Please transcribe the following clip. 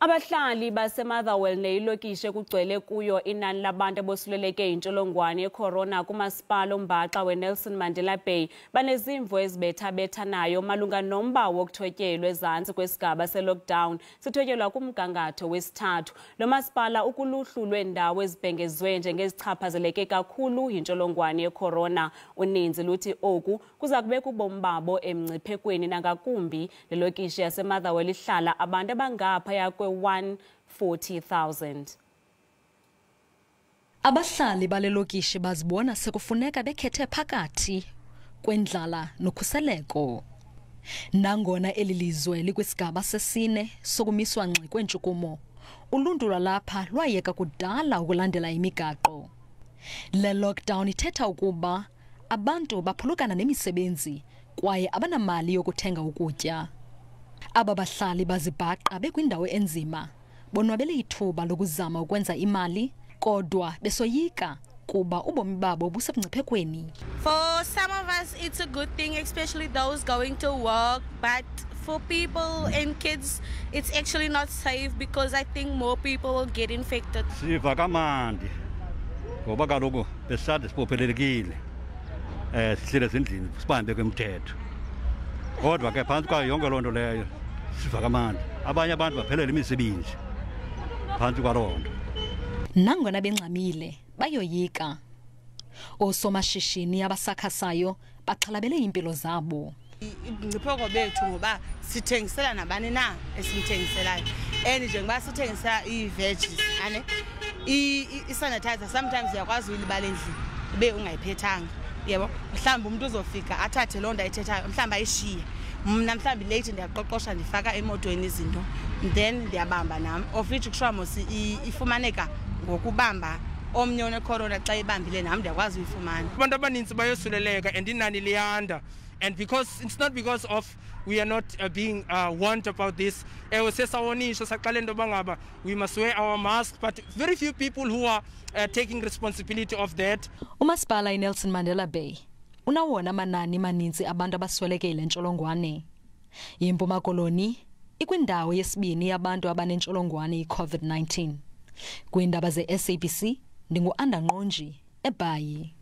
abahlali basemotherwell neyilokishi kugcwele kuyo inani labantu abosuleleke yintsholongwane yecorona kumasipala ombaxa wenelson mandela bay banezimvo ezibethabethanayo malunga nomba wokuthotyelwa ezantsi kwesigaba selockdown sithotyelwa kumgangatho wesithathu lo masipala ukuluhlu lweendawo ezibhengezwe njengezichaphazeleke kakhulu yintsholongwane yecorona uninzi luthi oku kuza kubeka ubomi babo emngciphekweni nangakumbi lelokishi yasemotherwell ihlala abantu abangaphaya 140,000 abahlali balelokishi bazibona sekufuneka bekhethe phakathi kwendlala nokhuseleko nangona eli lizwe likwisigaba sesine sokumiswa ngxi kwentshukumo uluntu lwalapha lwayeka kudala ukulandela imigaqo le lockdown ithetha ukuba abantu baphulukana nemisebenzi kwaye abanamali yokuthenga ukutya aba bahlali bazibhaqa bekwindawo enzima bonwabele ithuba lokuzama ukwenza imali kodwa besoyika kuba ubomi babo busemngciphekweni for some of us it's a good thing especially those going to work but for people and kids it's actually not safe because i think more people will get infected siva kamandi ngoba kaloku besisade siphophelelekile um eh, sihlele zindlini sibambe kwemthetho kodwa ke phantsi kwayo yonke loo nto leyo siva kamandi abanye abantu baphelele imisebenzi phantsi kwaloo nto nangona bengxamile bayoyika oosomashishini abasakhasayo baxhalabele iimpilo zabo ingcipheko bethu ngoba sithengisela nabani na esimthengiselayo and njengoba sithengisela ii-vegis ane i-sanitizer sometimes uyakwazi uyilibala endlini ube ungayiphethanga yebo mhlawumbe umuntu uzofika athathe loo nto ayithethayo mhlawumbe ayishiye mna mhlawumbi leyithi ndiyaqoqosha ndifaka emotweni izinto then ndiyabamba nam of which mos ifumaneka ngokubamba omnye onecorona xa ibambile nam ndiyakwazi uyifumana abantu abaninzi bayosuleleka and inani liyanda and because it's not because of we are not uh, being uh, warned about this ewe sesawonisho saqale into yoba ngaba we must wear our mask but very few people who are uh, taking responsibility of that umasipala inelson mandela bay unawona manani maninzi abantu abasweleke ntsholongwane yimpuma koloni ikwindawo yesibini yabantu abanentsholongwane i-covid-19 kwiindaba ze-sabc ndingu-andanqonji ebhayi